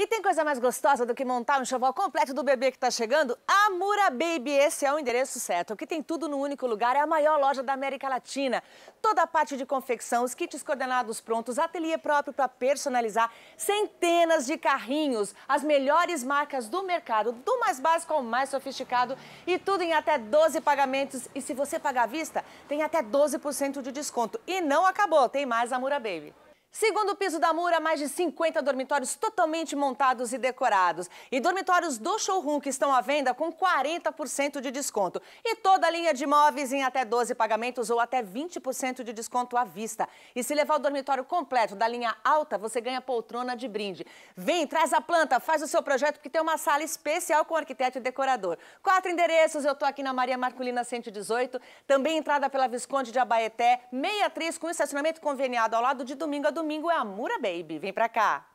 E tem coisa mais gostosa do que montar um enxoval completo do bebê que está chegando? Amura Baby, esse é o endereço certo. O que tem tudo num único lugar é a maior loja da América Latina. Toda a parte de confecção, os kits coordenados prontos, ateliê próprio para personalizar, centenas de carrinhos, as melhores marcas do mercado, do mais básico ao mais sofisticado e tudo em até 12 pagamentos. E se você pagar à vista, tem até 12% de desconto. E não acabou, tem mais Amura Baby. Segundo piso da Mura, mais de 50 dormitórios totalmente montados e decorados. E dormitórios do showroom que estão à venda com 40% de desconto. E toda a linha de imóveis em até 12 pagamentos ou até 20% de desconto à vista. E se levar o dormitório completo da linha alta, você ganha poltrona de brinde. Vem, traz a planta, faz o seu projeto, porque tem uma sala especial com arquiteto e decorador. Quatro endereços, eu estou aqui na Maria Marculina 118, também entrada pela Visconde de Abaeté, meia com estacionamento conveniado ao lado de domingo a domingo é a Mura Baby. Vem pra cá!